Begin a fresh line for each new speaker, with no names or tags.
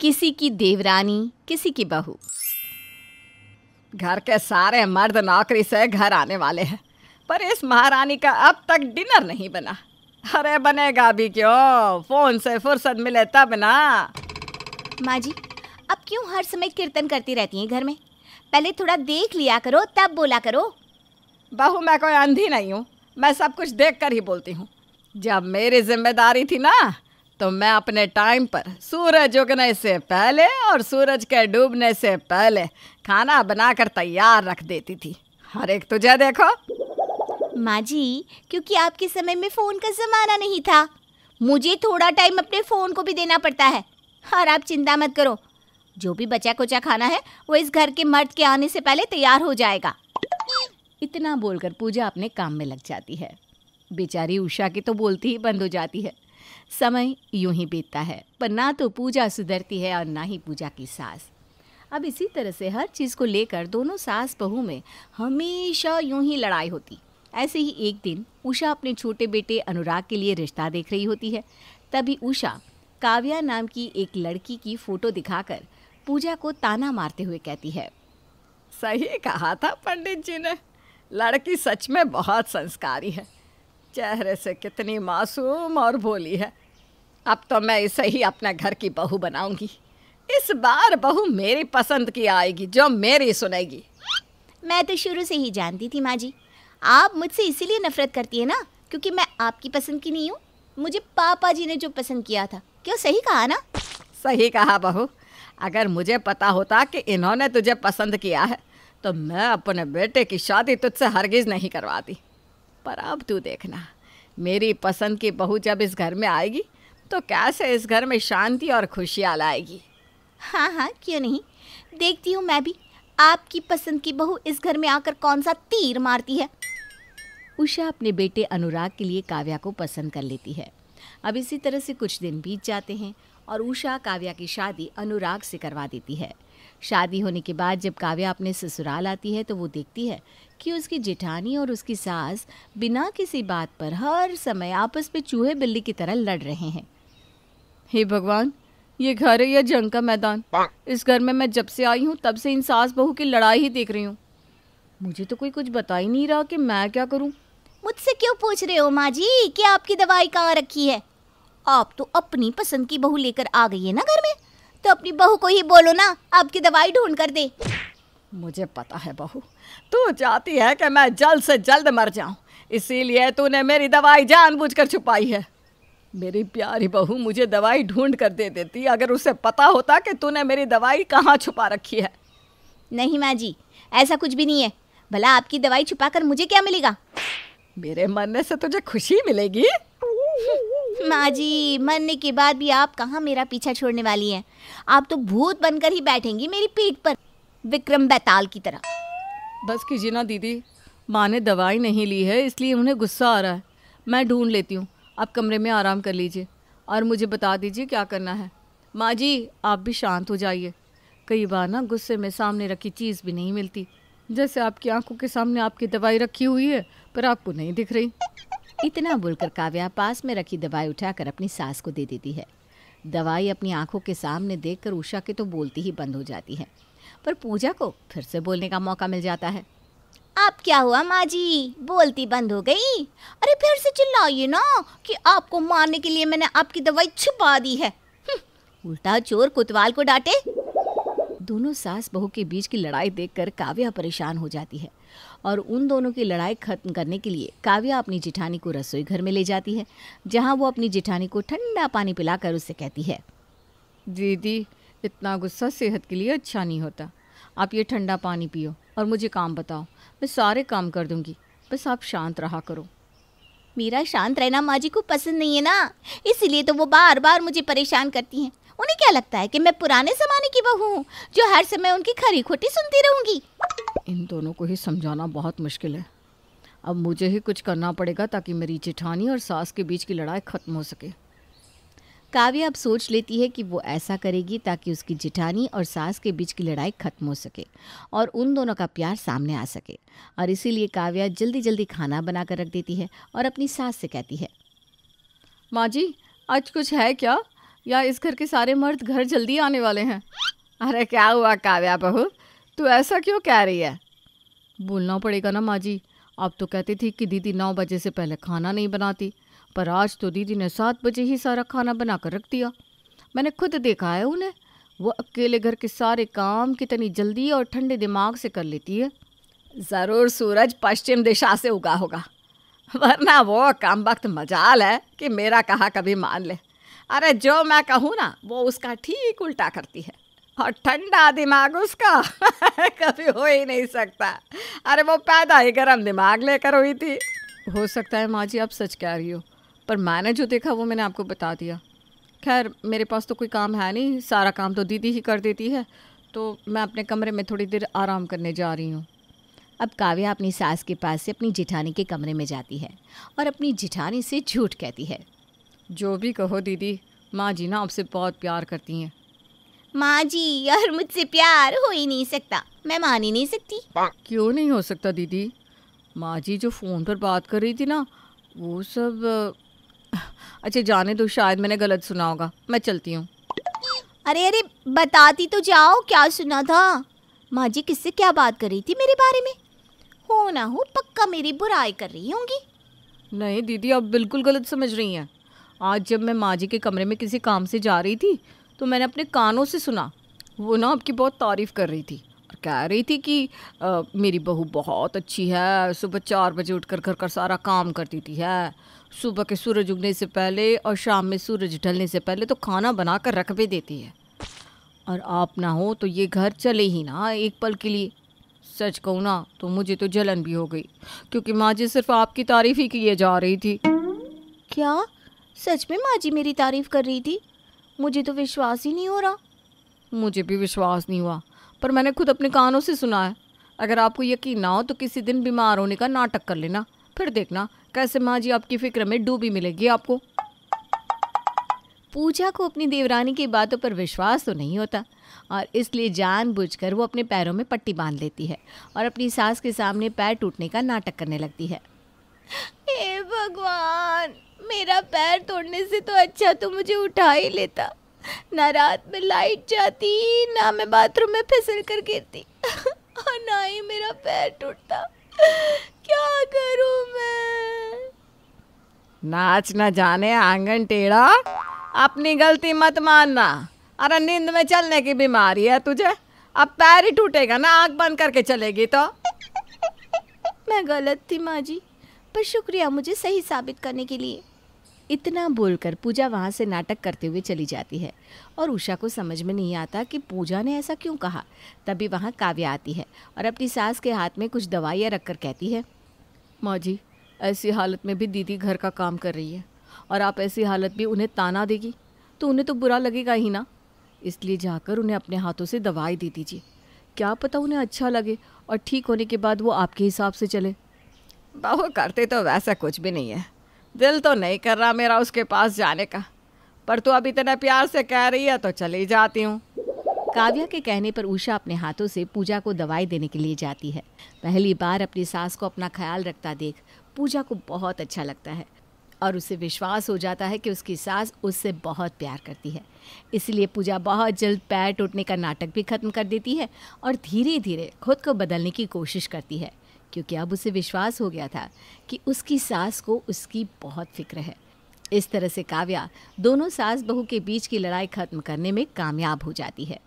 किसी की देवरानी किसी की बहू घर के सारे मर्द नौकरी से घर आने वाले हैं पर इस महारानी का अब तक डिनर नहीं बना अरे बनेगा भी क्यों फोन से फुर्सत मिले तब ना माँ जी अब क्यों हर समय कीर्तन करती रहती हैं घर में पहले थोड़ा देख लिया करो तब बोला करो बहू मैं कोई अंधी नहीं हूँ मैं सब कुछ देख कर ही बोलती हूँ जब मेरी जिम्मेदारी थी ना तो मैं अपने टाइम पर सूरज उगने से पहले और सूरज के डूबने से पहले खाना बनाकर तैयार रख देती थी हर एक तुझे देखो माँ जी क्योंकि आपके समय में फ़ोन का ज़माना नहीं था मुझे थोड़ा टाइम अपने फ़ोन को भी देना पड़ता है और आप चिंता मत करो जो भी बचा कुचा खाना है वो इस घर के मर्द के आने से पहले तैयार हो जाएगा इतना बोलकर पूजा अपने काम में लग जाती है बेचारी उषा की तो बोलती ही बंद हो जाती है समय यूं ही बीतता है पर ना तो पूजा सुधरती है और ना ही पूजा की सास अब इसी तरह से हर चीज़ को लेकर दोनों सास बहू में हमेशा यूं ही लड़ाई होती ऐसे ही एक दिन उषा अपने छोटे बेटे अनुराग के लिए रिश्ता देख रही होती है तभी उषा काव्या नाम की एक लड़की की फ़ोटो दिखाकर पूजा को ताना मारते हुए कहती है सही कहा था पंडित जी ने लड़की सच में बहुत संस्कारी है चेहरे से कितनी मासूम और भोली है अब तो मैं इसे ही अपने घर की बहू बनाऊंगी इस बार बहू मेरी पसंद की आएगी जो मेरी सुनेगी मैं तो शुरू से ही जानती थी माँ जी आप मुझसे इसीलिए नफरत करती है ना क्योंकि मैं आपकी पसंद की नहीं हूँ मुझे पापा जी ने जो पसंद किया था क्यों सही कहा ना सही कहा बहू अगर मुझे पता होता कि इन्होंने तुझे पसंद किया है तो मैं अपने बेटे की शादी तुझसे हरगिज नहीं करवाती पर अब तू देखना मेरी पसंद की बहू जब इस घर में आएगी तो कैसे इस घर में शांति और खुशियाँ लाएगी हाँ हाँ क्यों नहीं देखती हूँ मैं भी आपकी पसंद की बहू इस घर में आकर कौन सा तीर मारती है उषा अपने बेटे अनुराग के लिए काव्या को पसंद कर लेती है अब इसी तरह से कुछ दिन बीत जाते हैं और उषा काव्या की शादी अनुराग से करवा देती है शादी होने के बाद जब काव्या अपने ससुराल आती है तो वो देखती है कि उसकी जेठानी और उसकी सास बिना किसी बात पर हर समय आपस में चूहे बिल्ली की तरह लड़ रहे हैं हे भगवान ये घर है या जंग का मैदान इस घर में मैं जब से आई हूँ तब से इन सास बहू की लड़ाई ही देख रही हूँ मुझे तो कोई कुछ बता ही नहीं रहा कि मैं क्या करूँ मुझसे क्यों पूछ रहे हो माँ जी कि आपकी दवाई कहाँ रखी है आप तो अपनी पसंद की बहू लेकर आ गई है ना घर में तो अपनी बहू को ही बोलो ना आपकी दवाई ढूंढ कर दे मुझे पता है बहू तू चाहती है कि मैं जल्द से जल्द मर जाऊं इसीलिए तूने मेरी दवाई जानबूझकर छुपाई है मेरी प्यारी बहू मुझे दवाई ढूंढ कर दे देती अगर उसे पता होता कि तूने मेरी दवाई कहाँ छुपा रखी है नहीं माँ जी ऐसा कुछ भी नहीं है भला आपकी दवाई छुपा कर मुझे क्या मिलेगा मेरे मरने से तुझे खुशी मिलेगी माँ जी मरने के बाद भी आप कहाँ मेरा पीछा छोड़ने वाली हैं आप तो भूत बनकर ही बैठेंगी मेरी पीठ पर विक्रम बैताल की तरह बस कीजिए ना दीदी माँ ने दवाई नहीं ली है इसलिए उन्हें गुस्सा आ रहा है मैं ढूंढ लेती हूँ आप कमरे में आराम कर लीजिए और मुझे बता दीजिए क्या करना है माँ जी आप भी शांत हो जाइए कई बार ना गुस्से में सामने रखी चीज़ भी नहीं मिलती जैसे आपकी आंखों के सामने आपकी दवाई रखी हुई है पर आपको नहीं दिख रही इतना बोलकर काव्या पास में रखी दवाई उठाकर अपनी सास को दे देती है दवाई अपनी आंखों के सामने देखकर उषा के तो बोलती ही बंद हो जाती है पर पूजा को फिर से बोलने का मौका मिल जाता है आप क्या हुआ माँ जी बोलती बंद हो गई अरे फिर से चिल्लाइए ना कि आपको मारने के लिए मैंने आपकी दवाई छुपा दी है हम्म, उल्टा चोर कुतवाल को डांटे दोनों सास बहू के बीच की लड़ाई देखकर काव्या परेशान हो जाती है और उन दोनों की लड़ाई खत्म करने के लिए काव्या अपनी जिठानी को रसोई घर में ले जाती है जहाँ वो अपनी जिठानी को ठंडा पानी पिलाकर उससे कहती है दीदी इतना गुस्सा सेहत के लिए अच्छा नहीं होता आप ये ठंडा पानी पियो और मुझे काम बताओ मैं सारे काम कर दूंगी बस आप शांत रहा करो मेरा शांत रहना माँ जी को पसंद नहीं है ना इसीलिए तो वो बार बार मुझे परेशान करती हैं उन्हें क्या लगता है कि मैं पुराने जमाने की बहू हूँ जो हर समय उनकी खरी खोटी सुनती रहूंगी इन दोनों को ही समझाना बहुत मुश्किल है अब मुझे ही कुछ करना पड़ेगा ताकि मेरी जेठानी और सास के बीच की लड़ाई खत्म हो सके काव्या अब सोच लेती है कि वो ऐसा करेगी ताकि उसकी जिठानी और सास के बीच की लड़ाई खत्म हो सके और उन दोनों का प्यार सामने आ सके और इसीलिए काव्या जल्दी जल्दी खाना बनाकर रख देती है और अपनी सास से कहती है माँ जी आज कुछ है क्या या इस घर के सारे मर्द घर जल्दी आने वाले हैं अरे क्या हुआ काव्या बहू तू ऐसा क्यों कह रही है बोलना पड़ेगा ना माँ जी आप तो कहती थी कि दीदी नौ बजे से पहले खाना नहीं बनाती पर आज तो दीदी ने सात बजे ही सारा खाना बना कर रख दिया मैंने खुद देखा है उन्हें वो अकेले घर के सारे काम कितनी जल्दी और ठंडे दिमाग से कर लेती है ज़रूर सूरज पश्चिम दिशा से उगा होगा वरना वो कम वक्त मजाल है कि मेरा कहा कभी मान ले अरे जो मैं कहूँ ना वो उसका ठीक उल्टा करती है और ठंडा दिमाग उसका कभी हो ही नहीं सकता अरे वो पैदा ही गर्म दिमाग लेकर हुई थी हो सकता है माँ जी आप सच कह रही हो पर मैंने जो देखा वो मैंने आपको बता दिया खैर मेरे पास तो कोई काम है नहीं सारा काम तो दीदी ही कर देती है तो मैं अपने कमरे में थोड़ी देर आराम करने जा रही हूँ अब काव्या अपनी सास के पास से अपनी जिठानी के कमरे में जाती है और अपनी जिठानी से झूठ कहती है जो भी कहो दीदी माँ जी ना आपसे बहुत प्यार करती हैं माँ जी यार मुझसे प्यार हो ही नहीं सकता मैं मान ही नहीं सकती क्यों नहीं हो सकता दीदी माँ जी जो फ़ोन पर बात कर रही थी ना वो सब अच्छा जाने दो शायद मैंने गलत सुना होगा मैं चलती हूँ अरे अरे बताती तो जाओ क्या सुना था माँ जी किससे क्या बात कर रही थी मेरे बारे में हो ना हो पक्का मेरी बुराई कर रही होंगी नहीं दीदी आप बिल्कुल गलत समझ रही हैं आज जब मैं माँ जी के कमरे में किसी काम से जा रही थी तो मैंने अपने कानों से सुना वो ना आपकी बहुत तारीफ़ कर रही थी और कह रही थी कि आ, मेरी बहू बहुत अच्छी है सुबह चार बजे उठकर घर का सारा काम कर देती है सुबह के सूरज उगने से पहले और शाम में सूरज ढलने से पहले तो खाना बना कर रख भी देती है और आप ना हो तो ये घर चले ही ना एक पल के लिए सच कहूँ ना तो मुझे तो जलन भी हो गई क्योंकि माँ जी सिर्फ आपकी तारीफ़ ही किए जा रही थी क्या सच में माँ जी मेरी तारीफ कर रही थी मुझे तो विश्वास ही नहीं हो रहा मुझे भी विश्वास नहीं हुआ पर मैंने खुद अपने कानों से सुना है अगर आपको यकीन ना हो तो किसी दिन बीमार होने का नाटक कर लेना फिर देखना कैसे माँ जी आपकी फिक्र में डूबी मिलेगी आपको पूजा को अपनी देवरानी की बातों पर विश्वास तो नहीं होता और इसलिए जानबूझकर वो अपने पैरों में पट्टी बांध लेती है और अपनी सास के सामने पैर टूटने का नाटक करने लगती है भगवान मेरा पैर तोड़ने से तो अच्छा तो मुझे उठा ही लेता ना रात में लाइट जाती ना मैं बाथरूम में फिसल कर गिरती और ना ही मेरा पैर टूटता क्या करूं मैं नाच ना जाने आंगन टेढ़ा अपनी गलती मत मानना अरे नींद में चलने की बीमारी है तुझे अब पैर ही टूटेगा ना आंख बंद करके चलेगी तो मैं गलत थी माँ जी पर शुक्रिया मुझे सही साबित करने के लिए इतना बोलकर पूजा वहाँ से नाटक करते हुए चली जाती है और उषा को समझ में नहीं आता कि पूजा ने ऐसा क्यों कहा तभी वहाँ काव्या आती है और अपनी सास के हाथ में कुछ दवाइयाँ रख कर कहती है माँ जी ऐसी हालत में भी दीदी घर का काम कर रही है और आप ऐसी हालत भी उन्हें ताना देगी तो उन्हें तो बुरा लगेगा ही ना इसलिए जाकर उन्हें अपने हाथों से दवाई दे दीजिए क्या पता उन्हें अच्छा लगे और ठीक होने के बाद वो आपके हिसाब से चले बहु करते तो वैसा कुछ भी नहीं है दिल तो नहीं कर रहा मेरा उसके पास जाने का पर तू अब इतना प्यार से कह रही है तो चली जाती हूँ काव्या के कहने पर उषा अपने हाथों से पूजा को दवाई देने के लिए जाती है पहली बार अपनी सास को अपना ख्याल रखता देख पूजा को बहुत अच्छा लगता है और उसे विश्वास हो जाता है कि उसकी सास उससे बहुत प्यार करती है इसलिए पूजा बहुत जल्द पैर टूटने का नाटक भी खत्म कर देती है और धीरे धीरे खुद को बदलने की कोशिश करती है क्योंकि अब उसे विश्वास हो गया था कि उसकी सास को उसकी बहुत फिक्र है इस तरह से काव्या दोनों सास बहू के बीच की लड़ाई खत्म करने में कामयाब हो जाती है